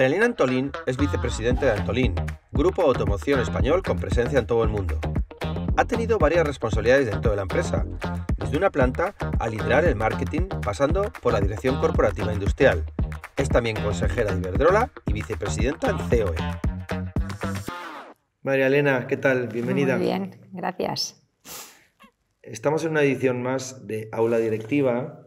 Elena Antolín es vicepresidente de Antolín, grupo automoción español con presencia en todo el mundo. Ha tenido varias responsabilidades dentro de la empresa, desde una planta a liderar el marketing pasando por la dirección corporativa industrial. Es también consejera de Iberdrola y vicepresidenta en COE. María Elena, ¿qué tal? Bienvenida. bien, gracias. Estamos en una edición más de Aula Directiva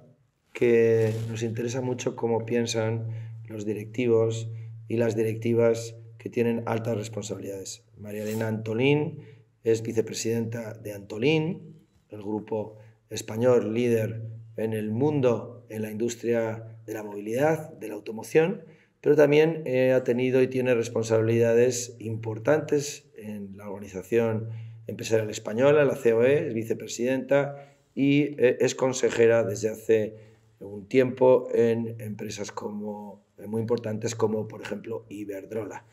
que nos interesa mucho cómo piensan los directivos y las directivas que tienen altas responsabilidades. María Elena Antolín es vicepresidenta de Antolín, el grupo español líder en el mundo en la industria de la movilidad, de la automoción, pero también eh, ha tenido y tiene responsabilidades importantes en la organización empresaria española, la COE, es vicepresidenta y eh, es consejera desde hace un tiempo en empresas como, eh, muy importantes como, por ejemplo, Iberdrola.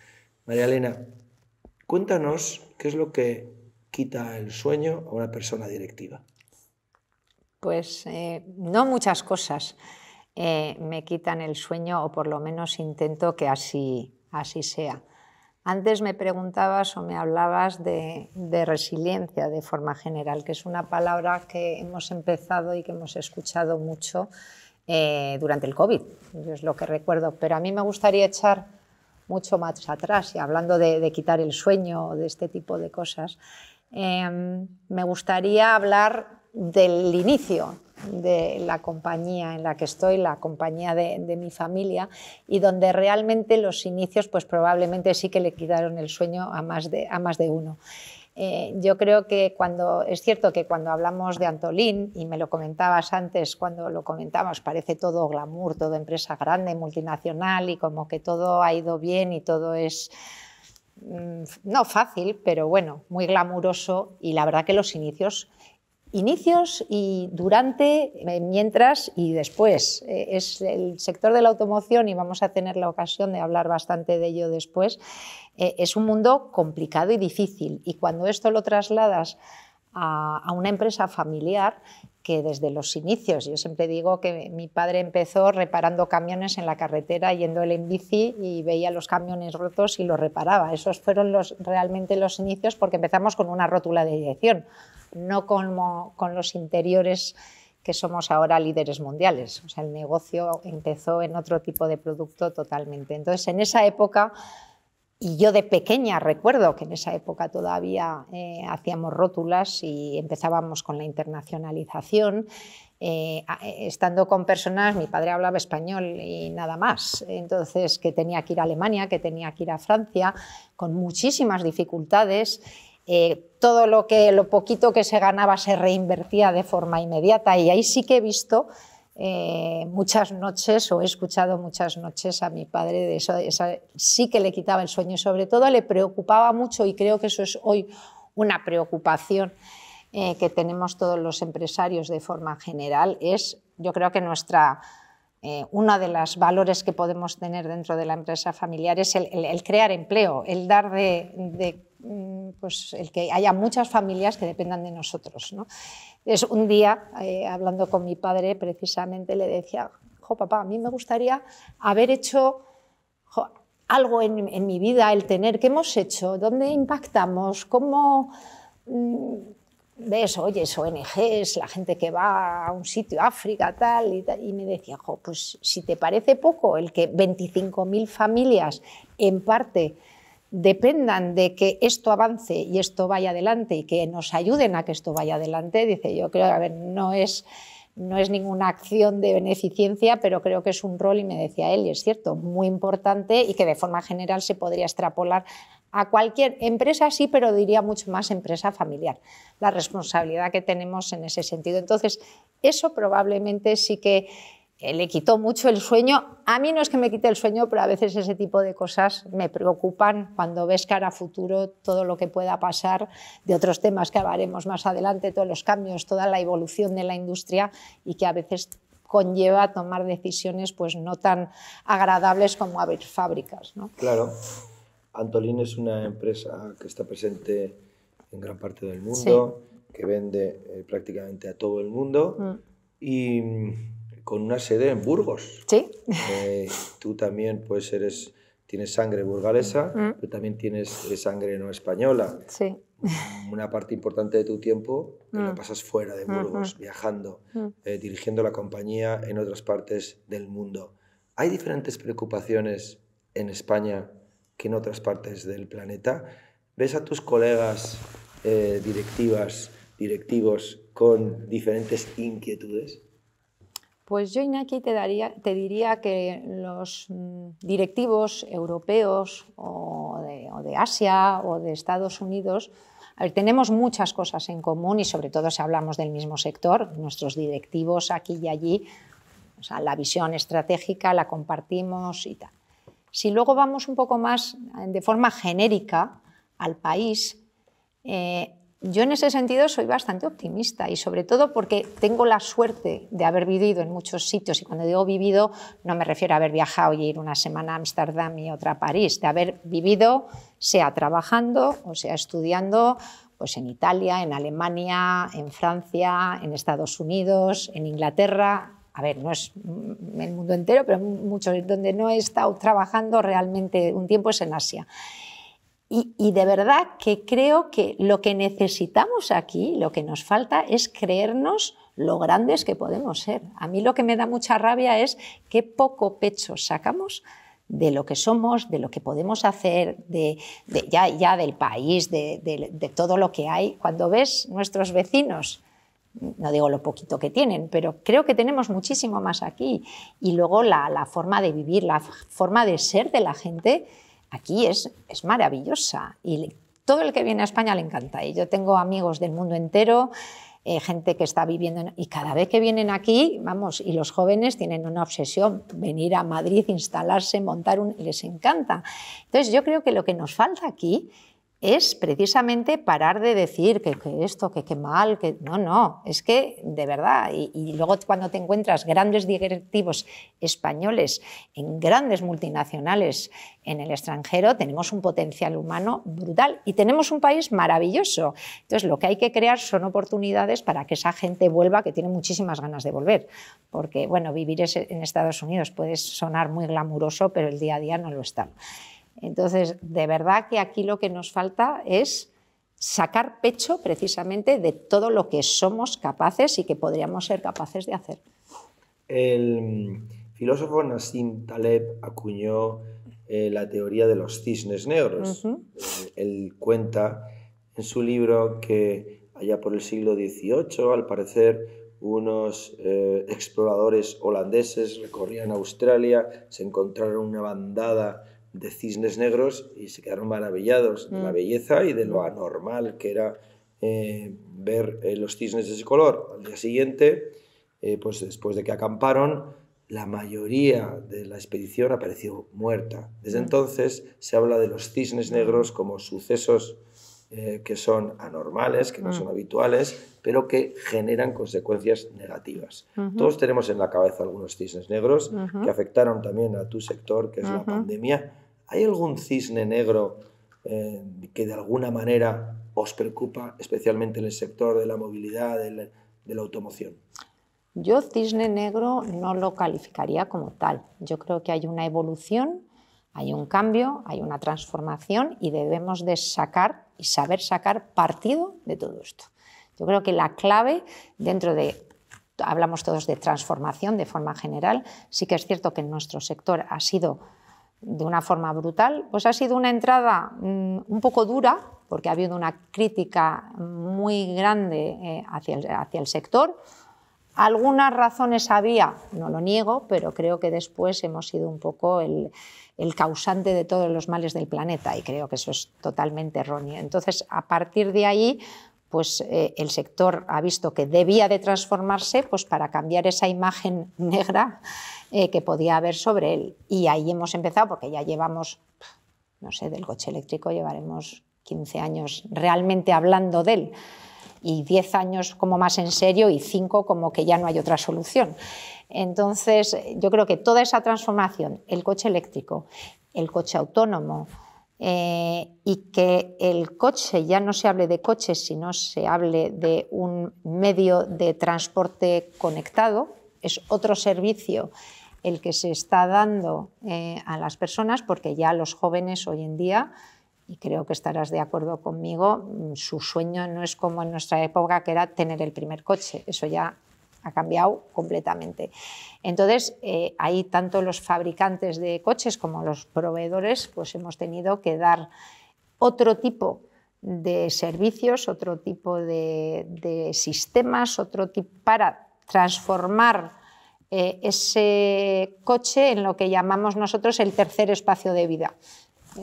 María Elena, cuéntanos qué es lo que quita el sueño a una persona directiva. Pues eh, no muchas cosas me quitan el sueño o por lo menos intento que así, así sea. Antes me preguntabas o me hablabas de, resiliencia de forma general, que es una palabra que hemos empezado y que hemos escuchado mucho eh, durante el COVID, es lo que recuerdo. Pero a mí me gustaría echar mucho más atrás y hablando de, quitar el sueño o de este tipo de cosas, eh, me gustaría hablar del inicio de la compañía en la que estoy, la compañía de, mi familia, y donde realmente los inicios, pues probablemente sí que le quitaron el sueño a más de, uno. Eh, yo creo que cuando, es cierto que cuando hablamos de Antolín, y me lo comentabas antes cuando lo comentabas, parece todo glamour, todo empresa grande, multinacional, y como que todo ha ido bien y todo es mm, no fácil, pero bueno, muy glamuroso y la verdad que los inicios inicios y durante, eh, mientras y después. Eh, es el sector de la automoción, y vamos a tener la ocasión de hablar bastante de ello después, eh, es un mundo complicado y difícil. Y cuando esto lo trasladas a, una empresa familiar que desde los inicios, yo siempre digo que mi padre empezó reparando camiones en la carretera, yendo en bici y veía los camiones rotos y los reparaba. Esos fueron realmente los inicios porque empezamos con una rótula de dirección no como con los interiores que somos ahora líderes mundiales. O sea, el negocio empezó en otro tipo de producto totalmente. Entonces, en esa época, y yo de pequeña recuerdo que en esa época todavía eh, hacíamos rótulas y empezábamos con la internacionalización, eh, eh, estando con personas, mi padre hablaba español y nada más, entonces que tenía que ir a Alemania, que tenía que ir a Francia, con muchísimas dificultades. Eh, todo lo que lo poquito que se ganaba se reinvertía de forma inmediata y ahí sí que he visto eh, muchas noches o he escuchado muchas noches a mi padre de eso, sí que le quitaba el sueño y sobre todo le preocupaba mucho y creo que eso es hoy una preocupación eh, que tenemos todos los empresarios de forma general es yo creo que nuestra eh, uno de los valores que podemos tener dentro de la empresa familiar es el, crear empleo, el dar de pues, el que haya muchas familias que dependan de nosotros. ¿no? Es un día, eh, hablando con mi padre, precisamente le decía, jo, papá, a mí me gustaría haber hecho algo en, mi vida, el tener, ¿qué hemos hecho? ¿Dónde impactamos? ¿Cómo...? Mm, ves, oyes, ONGs, la gente que va a un sitio, África, tal, y, me decía, jo, pues si te parece poco el que 25.000 familias en parte dependan de que esto avance y esto vaya adelante y que nos ayuden a que esto vaya adelante, dice yo creo, a no es, no es ninguna acción de beneficencia, pero creo que es un rol, y me decía él, y es cierto, muy importante y que de forma general se podría extrapolar a cualquier empresa, sí, pero diría mucho más empresa familiar, la responsabilidad que tenemos en ese sentido. Entonces, eso probablemente sí que le quitó mucho el sueño. A mí no es que me quite el sueño, pero a veces ese tipo de cosas me preocupan cuando ves cara a futuro todo lo que pueda pasar de otros temas que hablaremos más adelante, todos los cambios, toda la evolución de la industria y que a veces conlleva tomar decisiones pues no tan agradables como abrir fábricas. ¿no? Claro, Antolín es una empresa que está presente en gran parte del mundo, que vende eh, prácticamente a todo el mundo mm. y con una sede en Burgos. Sí. Eh, tú también, pues, eres, tienes sangre burgalesa, tú mm. pero también tienes sangre no española. Sí. Mm, una parte importante de tu tiempo lo mm. pasas fuera de Burgos, viajando, eh, dirigiendo la compañía en otras partes del mundo. ¿Hay diferentes preocupaciones en España que en otras partes del planeta? ¿Ves a tus colegas eh, directivas, directivos, con diferentes inquietudes? Pues yo, Inaki, te, daría, te diría que los mm, directivos europeos o de, Asia o de Estados Unidos tenemos muchas cosas en común y sobre todo si hablamos del mismo sector, nuestros directivos aquí y allí, la visión estratégica la compartimos y tal. Si luego vamos un poco más de forma genérica al país, eh, yo en ese sentido soy bastante optimista y sobre todo porque tengo la suerte de haber vivido en muchos sitios y cuando digo vivido no me refiero a haber viajado y ir una semana a Ámsterdam y otra a París, de haber vivido sea trabajando o sea estudiando pues en Italia, en Alemania, en Francia, en Estados Unidos, en Inglaterra, a ver, no es el mundo entero, pero muchos donde no he estado trabajando realmente un tiempo es en Asia. Y, de verdad que creo que lo que necesitamos aquí, lo que nos falta es creernos lo grandes que podemos ser. A mí lo que me da mucha rabia es qué poco pecho sacamos de lo que somos, de lo que podemos hacer, ya, del país, de, todo lo que hay. Cuando ves nuestros vecinos, no digo lo poquito que tienen, pero creo que tenemos muchísimo más aquí. Y luego la forma de vivir, la forma de ser de la gente aquí es, es maravillosa y todo el que viene a España le encanta. Y yo tengo amigos del mundo entero, eh, gente que está viviendo y cada vez que vienen aquí, vamos, y los jóvenes tienen una obsesión, venir a Madrid, instalarse, montar un, les encanta. Entonces yo creo que lo que nos falta aquí es precisamente parar de decir que, esto, que, qué mal, que no, no, es que de verdad, y, y, luego cuando te encuentras grandes directivos españoles en grandes multinacionales en el extranjero, tenemos un potencial humano brutal y tenemos un país maravilloso. Entonces, lo que hay que crear son oportunidades para que esa gente vuelva, que tiene muchísimas ganas de volver, porque, bueno, vivir en Estados Unidos puede sonar muy glamuroso, pero el día a día no lo está. Entonces, de verdad que aquí lo que nos falta es sacar pecho precisamente de todo lo que somos capaces y que podríamos ser capaces de hacer. El filósofo Nassim Taleb acuñó eh, la teoría de los cisnes negros. Eh, él cuenta en su libro que allá por el siglo XVIII, al parecer, unos eh, exploradores holandeses recorrían Australia, se encontraron una bandada de cisnes negros y se quedaron maravillados de la mm. belleza y de lo anormal que era eh, ver eh, los cisnes de ese color. Al día siguiente, eh, pues después de que acamparon, la mayoría de la expedición apareció muerta. Desde mm. entonces se habla de los cisnes mm. negros como sucesos que son anormales, que no son habituales, pero que generan consecuencias negativas. Todos tenemos en la cabeza algunos cisnes negros que afectaron también a tu sector, que es la pandemia, ¿Hay algún cisne negro eh, que de alguna manera os preocupa, especialmente en el sector de la movilidad, de la, de la automoción? Yo cisne negro no lo calificaría como tal. Yo creo que hay una evolución, hay un cambio, hay una transformación y debemos de sacar y saber sacar partido de todo esto. Yo creo que la clave dentro de hablamos todos de transformación de forma general, sí que es cierto que en nuestro sector ha sido de una forma brutal, pues ha sido una entrada mm, un poco dura, porque ha habido una crítica muy grande eh, hacia el, sector. Algunas razones había, no lo niego, pero creo que después hemos sido un poco el, causante de todos los males del planeta y creo que eso es totalmente erróneo. Entonces, a partir de ahí, pues eh, el sector ha visto que debía de transformarse pues, para cambiar esa imagen negra eh, que podía haber sobre él. Y ahí hemos empezado, porque ya llevamos, no sé, del coche eléctrico llevaremos 15 años realmente hablando de él y 10 años como más en serio y 5 como que ya no hay otra solución. Entonces, yo creo que toda esa transformación, el coche eléctrico, el coche autónomo, eh, y que el coche ya no se hable de coches sino se hable de un medio de transporte conectado, es otro servicio el que se está dando eh, a las personas, porque ya los jóvenes hoy en día, y creo que estarás de acuerdo conmigo, mm, su sueño no es como en nuestra época, que era tener el primer coche, eso ya ha cambiado completamente. Entonces, eh, ahí tanto los fabricantes de coches como los proveedores, pues hemos tenido que dar otro tipo de servicios, otro tipo de, de sistemas, otro tipo para transformar eh, ese coche en lo que llamamos nosotros el tercer espacio de vida.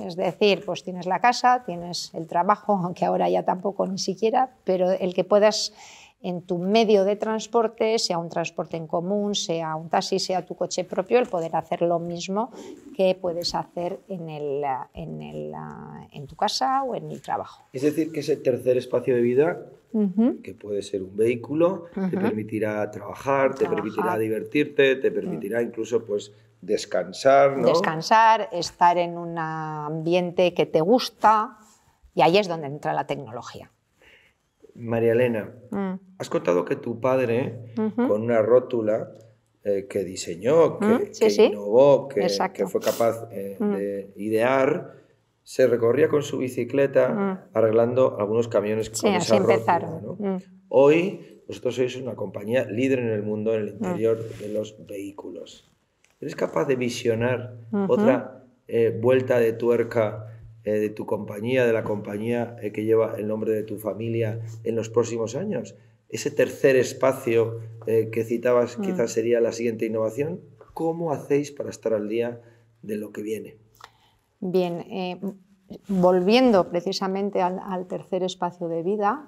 Es decir, pues tienes la casa, tienes el trabajo, aunque ahora ya tampoco ni siquiera, pero el que puedas en tu medio de transporte, sea un transporte en común, sea un taxi, sea tu coche propio, el poder hacer lo mismo que puedes hacer en, tu casa o en el trabajo. Es decir, que ese tercer espacio de vida, que puede ser un vehículo, te permitirá trabajar, te permitirá divertirte, te permitirá mm. incluso pues, descansar. Descansar, estar en un ambiente que te gusta, y ahí es donde entra la tecnología. María Elena, mm. has contado que tu padre, con una rótula eh, que diseñó, mm, que, innovó, que, fue capaz eh, mm. de idear, se recorría con su bicicleta arreglando algunos camiones con sí, esa rótula. Hoy vosotros sois una compañía líder en el mundo en el interior de los vehículos. ¿Eres capaz de visionar otra eh, vuelta de tuerca eh, de tu compañía, de la compañía eh, que lleva el nombre de tu familia en los próximos años? Ese tercer espacio eh, que citabas mm. quizás sería la siguiente innovación. ¿Cómo hacéis para estar al día de lo que viene? Bien, volviendo precisamente al, al, tercer espacio de vida,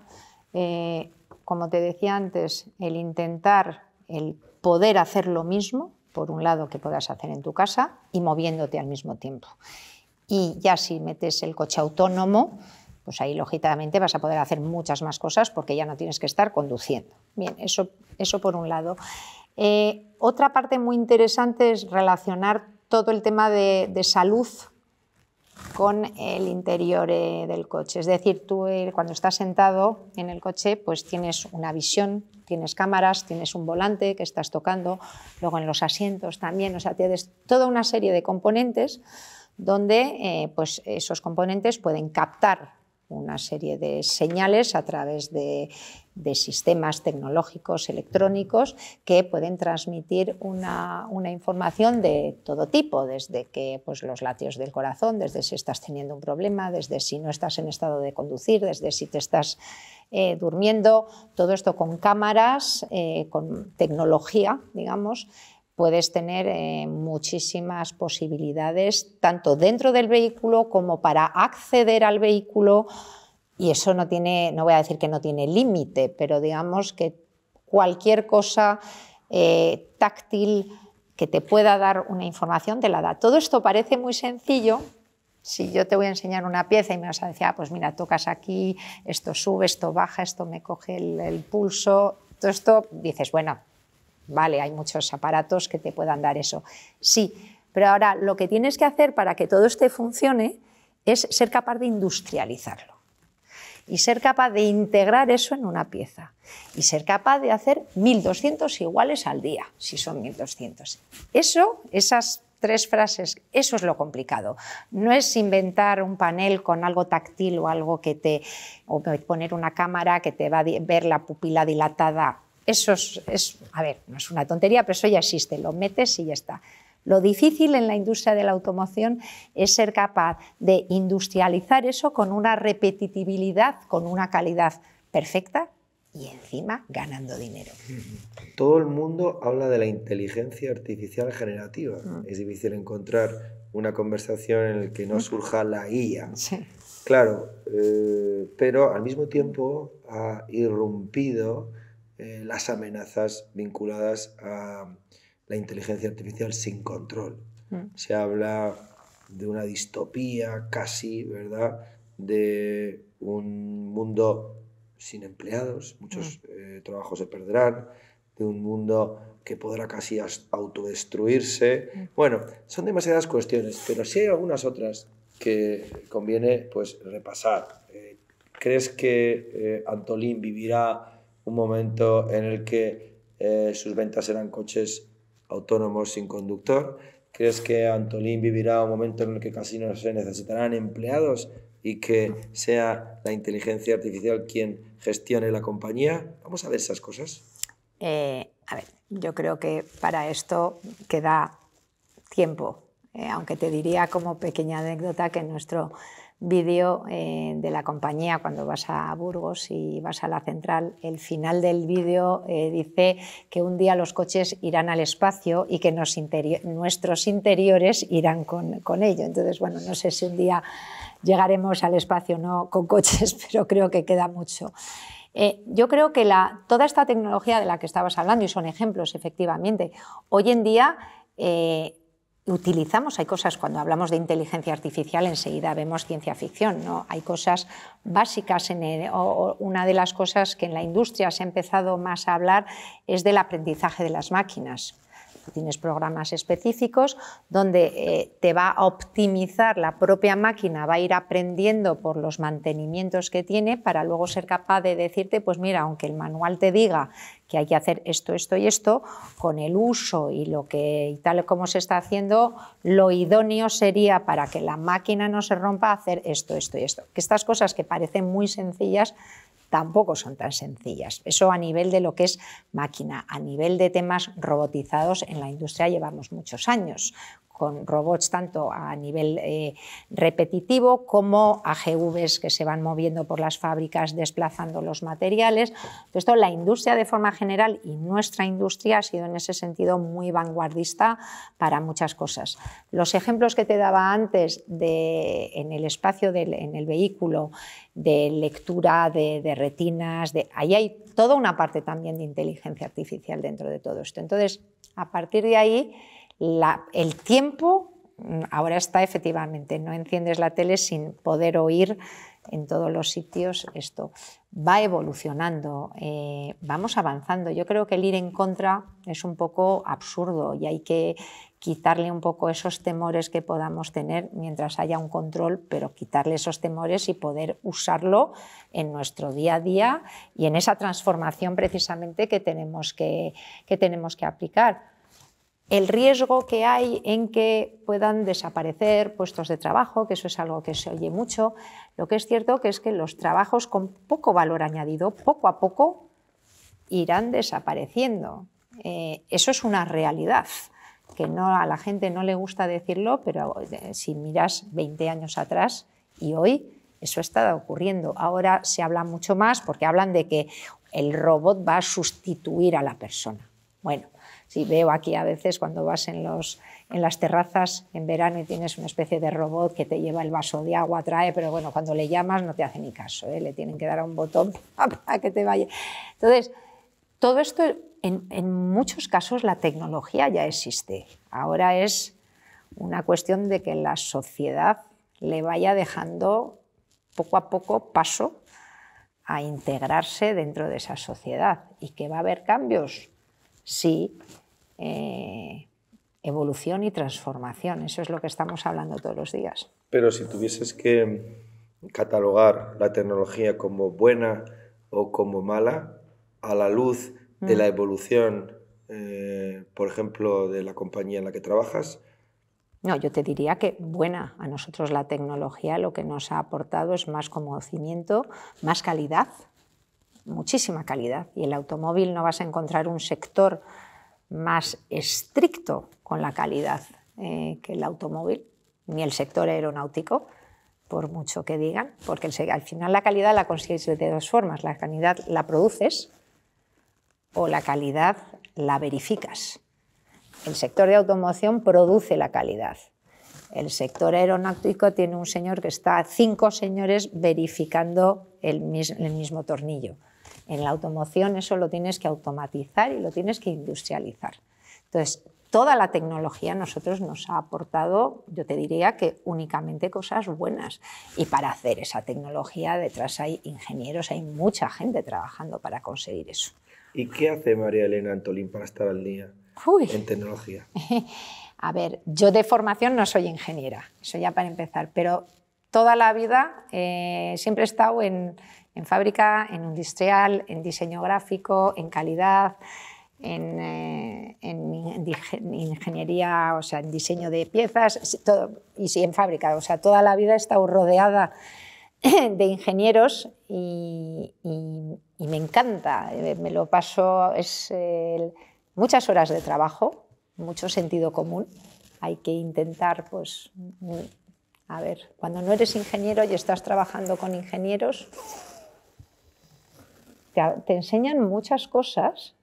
como te decía antes, el intentar, el poder hacer lo mismo, por un lado, que puedas hacer en tu casa y moviéndote al mismo tiempo y ya si metes el coche autónomo, pues ahí lógicamente vas a poder hacer muchas más cosas porque ya no tienes que estar conduciendo. Bien, eso, eso por un lado. Eh, otra parte muy interesante es relacionar todo el tema de, salud con el interior eh, del coche. Es decir, tú eh, cuando estás sentado en el coche, pues tienes una visión, tienes cámaras, tienes un volante que estás tocando, luego en los asientos también, o sea, tienes toda una serie de componentes donde eh, pues esos componentes pueden captar una serie de señales a través de, sistemas tecnológicos electrónicos que pueden transmitir una, información de todo tipo, desde que pues, los latidos del corazón, desde si estás teniendo un problema, desde si no estás en estado de conducir, desde si te estás eh, durmiendo, todo esto con cámaras, eh, con tecnología, digamos, puedes tener eh, muchísimas posibilidades, tanto dentro del vehículo como para acceder al vehículo. Y eso no tiene, no voy a decir que no tiene límite, pero digamos que cualquier cosa eh, táctil que te pueda dar una información te la da. Todo esto parece muy sencillo. Si yo te voy a enseñar una pieza y me vas a decir, ah, pues mira, tocas aquí, esto sube, esto baja, esto me coge el pulso, todo esto, dices, bueno, Vale, hay muchos aparatos que te puedan dar eso. Sí, pero ahora lo que tienes que hacer para que todo este funcione es ser capaz de industrializarlo y ser capaz de integrar eso en una pieza y ser capaz de hacer 1200 iguales al día, si son 1200. Eso, esas tres frases, eso es lo complicado. No es inventar un panel con algo táctil o algo que te o poner una cámara que te va a ver la pupila dilatada eso es, a ver, no es una tontería, pero eso ya existe, lo metes y ya está. Lo difícil en la industria de la automoción es ser capaz de industrializar eso con una repetitividad, con una calidad perfecta y encima ganando dinero. Todo el mundo habla de la inteligencia artificial generativa. Mm. Es difícil encontrar una conversación en la que no mm. surja la IA. Claro, eh, pero al mismo tiempo ha irrumpido eh, las amenazas vinculadas a la inteligencia artificial sin control. Mm. Se habla de una distopía casi, ¿verdad? De un mundo sin empleados, muchos mm. eh, trabajos se perderán, de un mundo que podrá casi autodestruirse. Mm. Bueno, son demasiadas cuestiones, pero sí hay algunas otras que conviene pues repasar. Eh, ¿Crees que Antolín vivirá un momento en el que eh, sus ventas eran coches autónomos sin conductor. ¿Crees que Antolín vivirá un momento en el que casi no se necesitarán empleados y que sea la inteligencia artificial quien gestione la compañía? Vamos a ver esas cosas. Eh, a ver, yo creo que para esto queda tiempo, eh, aunque te diría como pequeña anécdota que nuestro vídeo eh, de la compañía cuando vas a Burgos y vas a la central. El final del vídeo eh, dice que un día los coches irán al espacio y que nuestros interiores irán con, ello. Entonces, bueno, no sé si un día llegaremos al espacio no con coches, pero creo que queda mucho. Eh, yo creo que toda esta tecnología de la que estabas hablando, y son ejemplos efectivamente, hoy en día utilizamos, hay cosas cuando hablamos de inteligencia artificial enseguida vemos ciencia ficción, ¿no? Hay cosas básicas en una de las cosas que en la industria se ha empezado más a hablar es del aprendizaje de las máquinas tienes programas específicos donde eh, te va a optimizar la propia máquina, va a ir aprendiendo por los mantenimientos que tiene para luego ser capaz de decirte, pues mira, aunque el manual te diga que hay que hacer esto, esto y esto, con el uso y lo que y tal como se está haciendo, lo idóneo sería para que la máquina no se rompa hacer esto, esto y esto. Que estas cosas que parecen muy sencillas tampoco son tan sencillas. Eso a nivel de lo que es máquina, a nivel de temas robotizados en la industria llevamos muchos años, con robots tanto a nivel eh, repetitivo como AGVs que se van moviendo por las fábricas desplazando los materiales. Entonces, la industria de forma general y nuestra industria ha sido en ese sentido muy vanguardista para muchas cosas. Los ejemplos que te daba antes de, en el espacio, del, en el vehículo, de lectura de, retinas, ahí hay toda una parte también de inteligencia artificial dentro de todo esto. Entonces, a partir de ahí, el tiempo mm, ahora está efectivamente, no enciendes la tele sin poder oír en todos los sitios esto. Va evolucionando, eh, vamos avanzando. Yo creo que el ir en contra es un poco absurdo y hay que quitarle un poco esos temores que podamos tener mientras haya un control, pero quitarle esos temores y poder usarlo en nuestro día a día y en esa transformación precisamente que tenemos que, tenemos que aplicar el riesgo que hay en que puedan desaparecer puestos de trabajo, que eso es algo que se oye mucho. Lo que es cierto que es que los trabajos con poco valor añadido, poco a poco, irán desapareciendo. Eh, eso es una realidad que no, a la gente no le gusta decirlo, pero eh, si miras 20 años atrás y hoy, eso está ocurriendo. Ahora se habla mucho más porque hablan de que el robot va a sustituir a la persona. Bueno, Sí, veo aquí a veces cuando vas en, los, en las terrazas en verano y tienes una especie de robot que te lleva el vaso de agua, trae, pero bueno, cuando le llamas no te hace ni caso, ¿eh? le tienen que dar a un botón para que te vaya. Entonces, todo esto, en, en muchos casos la tecnología ya existe. Ahora es una cuestión de que la sociedad le vaya dejando poco a poco paso a integrarse dentro de esa sociedad y que va a haber cambios. Sí, eh, evolución y transformación. Eso es lo que estamos hablando todos los días. Pero si tuvieses que catalogar la tecnología como buena o como mala, a la luz de la mm. evolución, eh, por ejemplo, de la compañía en la que trabajas, no, yo te diría que buena. A nosotros la tecnología lo que nos ha aportado es más conocimiento, más calidad, muchísima calidad. Y el automóvil no vas a encontrar un sector más estricto con la calidad eh, que el automóvil, ni el sector aeronáutico, por mucho que digan, porque al final la calidad la consigues de dos formas. La calidad la produces o la calidad la verificas. El sector de automoción produce la calidad. El sector aeronáutico tiene un señor que está, cinco señores verificando el mismo tornillo. En la automoción eso lo tienes que automatizar y lo tienes que industrializar. Entonces, toda la tecnología a nosotros nos ha aportado, yo te diría que únicamente cosas buenas. Y para hacer esa tecnología detrás hay ingenieros, hay mucha gente trabajando para conseguir eso. ¿Y qué hace María Elena Antolín para estar al día en tecnología? A ver, yo de formación no soy ingeniera, eso ya para empezar, pero toda la vida eh, siempre he estado en en fábrica, en industrial, en diseño gráfico, en calidad, en, eh, ingeniería, o sea, en diseño de piezas, y sí, en fábrica. O sea, toda la vida he estado rodeada de ingenieros y, me encanta. Eh, me lo paso, es muchas horas de trabajo, mucho sentido común. Hay que intentar, pues, mm, a ver, cuando no eres ingeniero y estás trabajando con ingenieros, te, enseñan muchas cosas,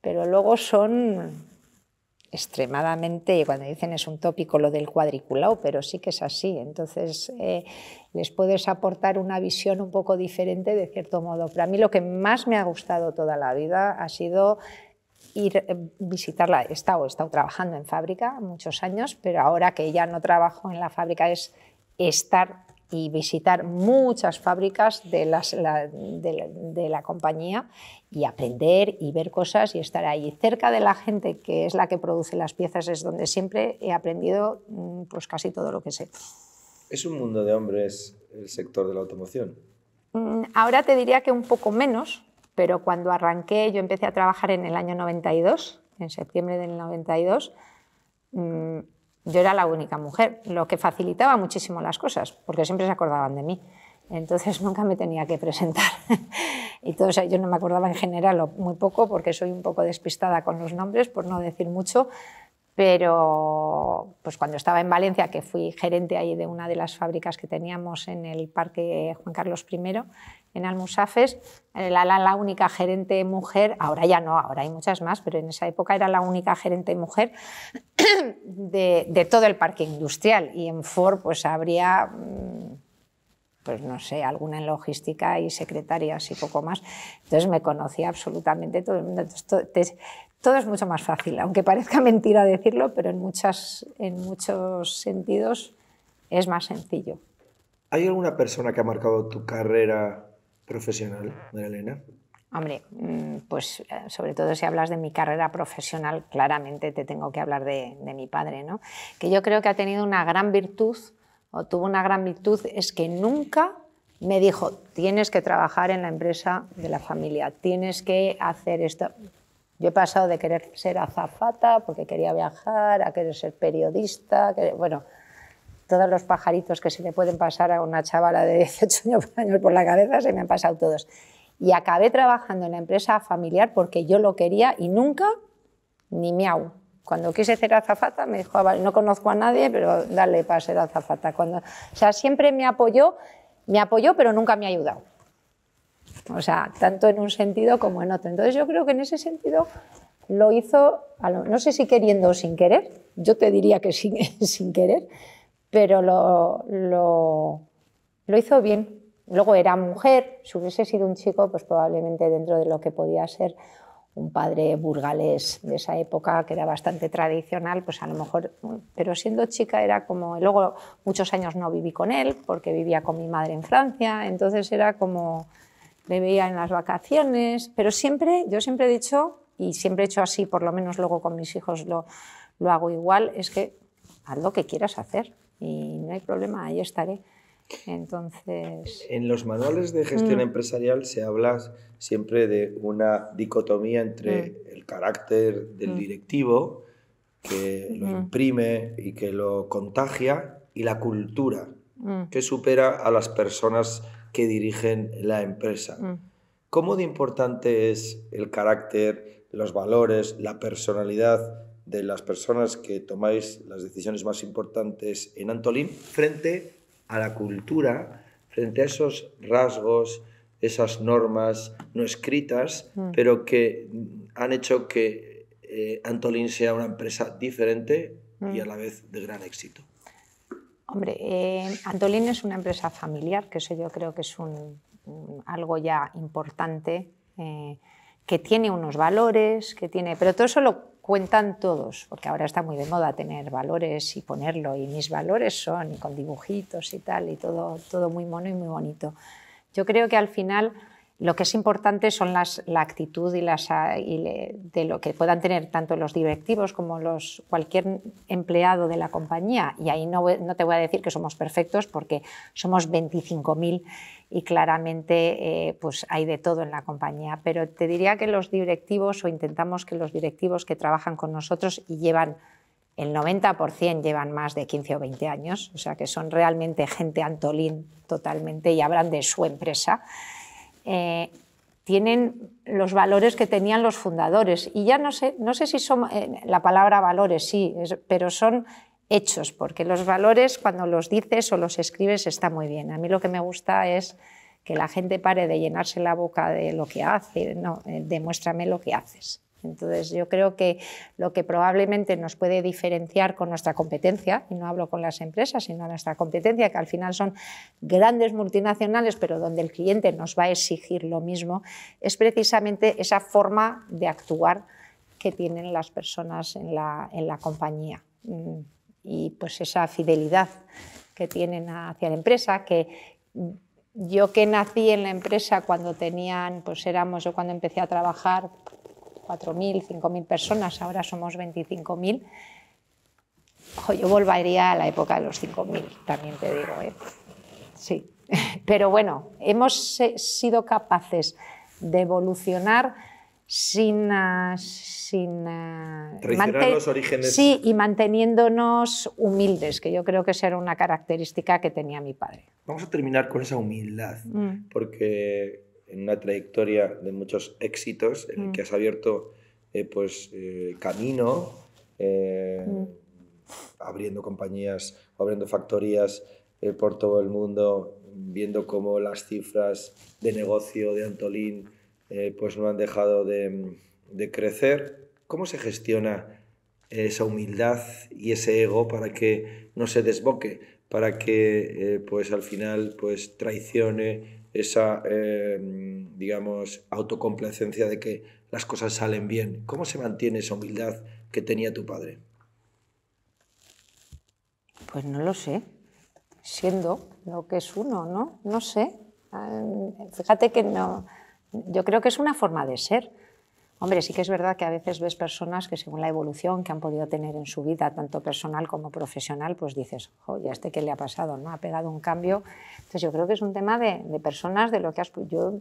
pero luego son extremadamente, cuando dicen es un tópico lo del cuadriculado, pero sí que es así. Entonces, eh, les puedes aportar una visión un poco diferente de cierto modo. Para mí lo que más me ha gustado toda la vida ha sido ir eh, visitarla. He estado, he estado trabajando en fábrica muchos años, pero ahora que ya no trabajo en la fábrica es estar y visitar muchas fábricas de, la, compañía y aprender y ver cosas y estar ahí. Cerca de la gente que es la que produce las piezas es donde siempre he aprendido mm, pues, casi todo lo que sé. ¿Es un mundo de hombres el sector de la automoción? Mm, ahora te diría que un poco menos, pero cuando arranqué, yo empecé a trabajar en el año 92, en septiembre del 92 yo era la única mujer, lo que facilitaba muchísimo las cosas, porque siempre se acordaban de mí. Entonces nunca me tenía que presentar. y todos, yo no me acordaba en general, o muy poco, porque soy un poco despistada con los nombres, por no decir mucho, pero pues cuando estaba en Valencia, que fui gerente ahí de una de las fábricas que teníamos en el Parque Juan Carlos I, en Almusafes, era eh, la, única gerente mujer, ahora ya no, ahora hay muchas más, pero en esa época era la única gerente mujer de, todo el parque industrial. Y en Ford pues habría mm, pues no sé, alguna en logística y secretarias y poco más. Entonces me conocía absolutamente todo el mundo todo es mucho más fácil, aunque parezca mentira decirlo, pero en, muchas, en muchos sentidos es más sencillo. ¿Hay alguna persona que ha marcado tu carrera profesional, María Elena? Hombre, mm, pues eh, sobre todo si hablas de mi carrera profesional, claramente te tengo que hablar de, mi padre, ¿no? Que yo creo que ha tenido una gran virtud, o tuvo una gran virtud, es que nunca me dijo, tienes que trabajar en la empresa de la familia, tienes que hacer esto. Yo he pasado de querer ser azafata porque quería viajar, a querer ser periodista, bueno, todos los pajaritos que se le pueden pasar a una chavala de 18 años por la cabeza se me han pasado todos. Y acabé trabajando en la empresa familiar porque yo lo quería y nunca ni miau. Cuando quise ser azafata me dijo, ah, no conozco a nadie, pero dale para ser azafata. o sea, siempre me apoyó, me apoyó, pero nunca me ha ayudado. O sea, tanto en un sentido como en otro. Entonces yo creo que en ese sentido lo hizo, no sé si queriendo o sin querer, yo te diría que sin, sin querer, pero lo, lo, lo hizo bien. Luego era mujer, si hubiese sido un chico, pues probablemente dentro de lo que podía ser un padre burgalés de esa época, que era bastante tradicional, pues a lo mejor, pero siendo chica era como, luego muchos años no viví con él, porque vivía con mi madre en Francia, entonces era como, le veía en las vacaciones, pero siempre, yo siempre he dicho, y siempre he hecho así, por lo menos luego con mis hijos lo, lo hago igual, es que haz lo que quieras hacer y no hay problema, ahí estaré. Entonces... En los manuales de gestión mm. empresarial se habla siempre de una dicotomía entre mm. el carácter del mm. directivo, que lo imprime y que lo contagia, y la cultura, que supera a las personas que dirigen la empresa. Mm. ¿Cómo de importante es el carácter, los valores, la personalidad de las personas que tomáis las decisiones más importantes en Antolín frente a la cultura, frente a esos rasgos, esas normas no escritas, mm. pero que han hecho que Antolin eh, Antolín sea una empresa diferente y mm. a la vez de gran éxito? Hombre, eh, Antolín es una empresa familiar, que eso yo creo que es un, algo ya importante, eh, que tiene unos valores, que tiene, pero todo eso lo cuentan todos, porque ahora está muy de moda tener valores y ponerlo, y mis valores son, con dibujitos y tal, y todo, todo muy mono y muy bonito. Yo creo que al final lo que es importante son la actitud y las, de lo que puedan tener tanto los directivos como los, cualquier empleado de la compañía. Y ahí no, te voy a decir que somos perfectos porque somos 25.000 y claramente eh, pues hay de todo en la compañía. Pero te diría que los directivos o intentamos que los directivos que trabajan con nosotros y llevan el 90% llevan más de 15 o 20 años, o sea que son realmente gente antolín totalmente y hablan de su empresa. Eh, tienen los valores que tenían los fundadores. Y ya no sé, no sé si son, eh, la palabra valores sí, pero son hechos, porque los valores cuando los dices o los escribes está muy bien. A mí lo que me gusta es que la gente pare de llenarse la boca de lo que hace, no, eh, demuéstrame lo que haces. Entonces, yo creo que lo que probablemente nos puede diferenciar con nuestra competencia, y no hablo con las empresas, sino nuestra competencia, que al final son grandes multinacionales, pero donde el cliente nos va a exigir lo mismo, es precisamente esa forma de actuar que tienen las personas en la, en la compañía. Mm, y pues esa fidelidad que tienen hacia la empresa, que yo que nací en la empresa cuando tenían, pues éramos, yo cuando empecé a trabajar, 4.000, 5.000 personas, ahora somos 25.000. Yo volvería a la época de los 5.000, también te digo. ¿eh? Sí, pero bueno, hemos eh, sido capaces de evolucionar sin, eh, sin eh, los orígenes. Sí, y manteniéndonos humildes, que yo creo que esa era una característica que tenía mi padre. Vamos a terminar con esa humildad, mm. porque en una trayectoria de muchos éxitos, en el mm. que has abierto eh, pues, eh, camino, eh, mm. abriendo compañías, abriendo factorías por todo el mundo, viendo cómo las cifras de negocio de Antolín pues no han dejado de, crecer. ¿Cómo se gestiona esa humildad y ese ego para que no se desboque, para que pues al final pues traicione esa, em, digamos, autocomplacencia de que las cosas salen bien? ¿Cómo se mantiene esa humildad que tenía tu padre? Pues no lo sé, siendo lo que es uno, ¿no? No sé. Em, fíjate que no, yo creo que es una forma de ser. Hombre, sí que es verdad que a veces ves personas que según la evolución que han podido tener en su vida, tanto personal como profesional, pues dices, oye, ¿a este qué le ha pasado? ¿No? Ha pegado un cambio. Entonces yo creo que es un tema de, personas, de lo que has... Yo,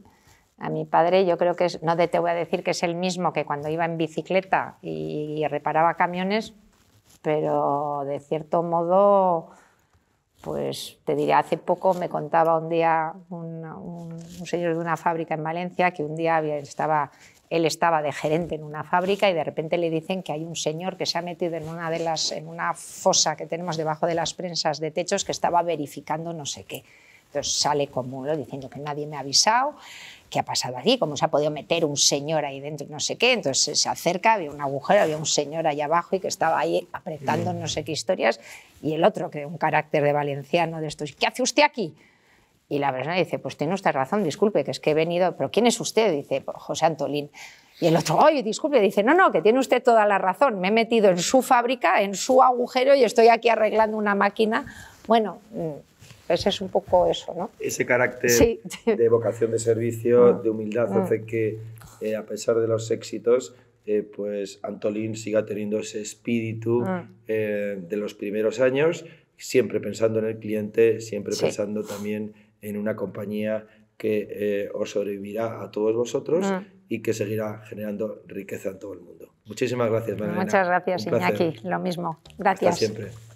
a mi padre yo creo que es, no te voy a decir que es el mismo que cuando iba en bicicleta y, reparaba camiones, pero de cierto modo, pues te diré, hace poco me contaba un día un, señor de una fábrica en Valencia que un día había, estaba él estaba de gerente en una fábrica y de repente le dicen que hay un señor que se ha metido en una, de las, en una fosa que tenemos debajo de las prensas de techos que estaba verificando no sé qué. Entonces sale lo diciendo que nadie me ha avisado, qué ha pasado aquí, cómo se ha podido meter un señor ahí dentro, y no sé qué. Entonces se acerca, había un agujero, había un señor allá abajo y que estaba ahí apretando mm. no sé qué historias. Y el otro, que un carácter de valenciano de estos, ¿qué hace usted aquí? Y la persona dice, pues tiene usted razón, disculpe, que es que he venido, pero ¿quién es usted? Dice, pues José Antolín. Y el otro, ay, disculpe, dice, no, no, que tiene usted toda la razón, me he metido en su fábrica, en su agujero y estoy aquí arreglando una máquina. Bueno, pues es un poco eso, ¿no? Ese carácter de vocación de servicio, ah, de humildad, ah. hace que, eh, a pesar de los éxitos, eh, pues Antolín siga teniendo ese espíritu ah. eh, de los primeros años, siempre pensando en el cliente, siempre pensando también en una compañía que eh, os sobrevivirá a todos vosotros ah. y que seguirá generando riqueza en todo el mundo. Muchísimas gracias, Muchas gracias, Iñaki. Lo mismo. Gracias. siempre.